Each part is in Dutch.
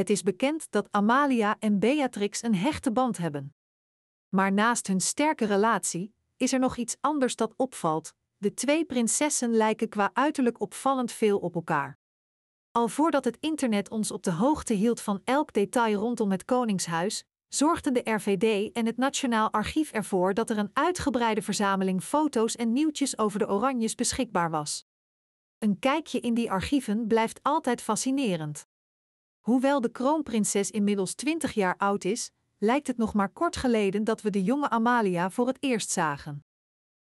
Het is bekend dat Amalia en Beatrix een hechte band hebben. Maar naast hun sterke relatie is er nog iets anders dat opvalt: de twee prinsessen lijken qua uiterlijk opvallend veel op elkaar. Al voordat het internet ons op de hoogte hield van elk detail rondom het Koningshuis, zorgden de RVD en het Nationaal Archief ervoor dat er een uitgebreide verzameling foto's en nieuwtjes over de Oranjes beschikbaar was. Een kijkje in die archieven blijft altijd fascinerend. Hoewel de kroonprinses inmiddels 20 jaar oud is, lijkt het nog maar kort geleden dat we de jonge Amalia voor het eerst zagen.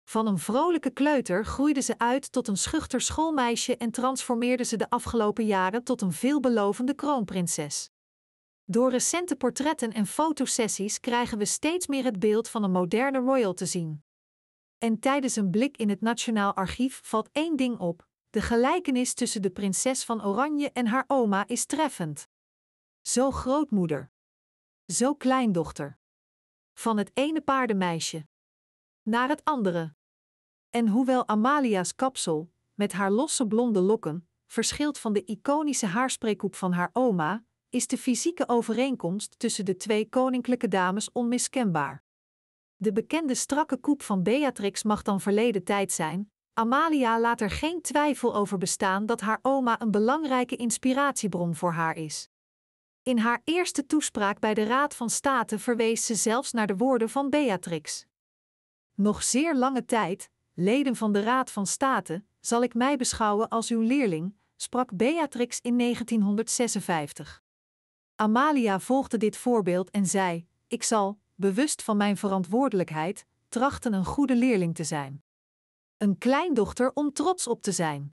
Van een vrolijke kleuter groeide ze uit tot een schuchter schoolmeisje en transformeerde ze de afgelopen jaren tot een veelbelovende kroonprinses. Door recente portretten en fotosessies krijgen we steeds meer het beeld van een moderne royal te zien. En tijdens een blik in het Nationaal Archief valt één ding op: de gelijkenis tussen de prinses van Oranje en haar oma is treffend. Zo grootmoeder. Zo kleindochter. Van het ene paardenmeisje naar het andere. En hoewel Amalia's kapsel, met haar losse blonde lokken, verschilt van de iconische haarspreekkoep van haar oma, is de fysieke overeenkomst tussen de twee koninklijke dames onmiskenbaar. De bekende strakke koep van Beatrix mag dan verleden tijd zijn, Amalia laat er geen twijfel over bestaan dat haar oma een belangrijke inspiratiebron voor haar is. In haar eerste toespraak bij de Raad van State verwees ze zelfs naar de woorden van Beatrix. Nog zeer lange tijd, leden van de Raad van State, zal ik mij beschouwen als uw leerling, sprak Beatrix in 1956. Amalia volgde dit voorbeeld en zei: Ik zal, bewust van mijn verantwoordelijkheid, trachten een goede leerling te zijn. Een kleindochter om trots op te zijn.